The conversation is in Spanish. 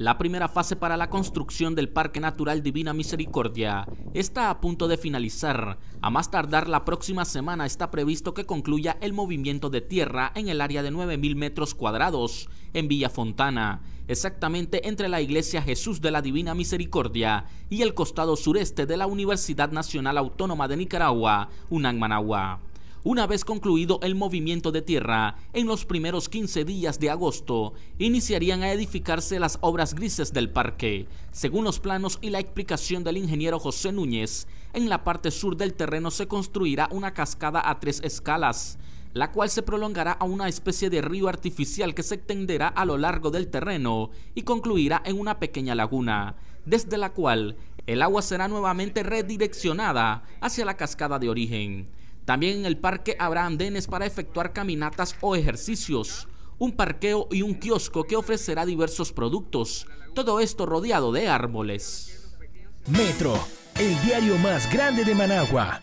La primera fase para la construcción del Parque Natural Divina Misericordia está a punto de finalizar. A más tardar la próxima semana está previsto que concluya el movimiento de tierra en el área de 9.000 metros cuadrados en Villa Fontana, exactamente entre la Iglesia Jesús de la Divina Misericordia y el costado sureste de la Universidad Nacional Autónoma de Nicaragua, UNAM Managua. Una vez concluido el movimiento de tierra, en los primeros 15 días de agosto, iniciarían a edificarse las obras grises del parque, según los planos y la explicación del ingeniero José Núñez. En la parte sur del terreno se construirá una cascada a tres escalas, la cual se prolongará a una especie de río artificial que se extenderá a lo largo del terreno y concluirá en una pequeña laguna, desde la cual el agua será nuevamente redireccionada hacia la cascada de origen. También en el parque habrá andenes para efectuar caminatas o ejercicios, un parqueo y un kiosco que ofrecerá diversos productos, todo esto rodeado de árboles. Metro, el diario más grande de Managua.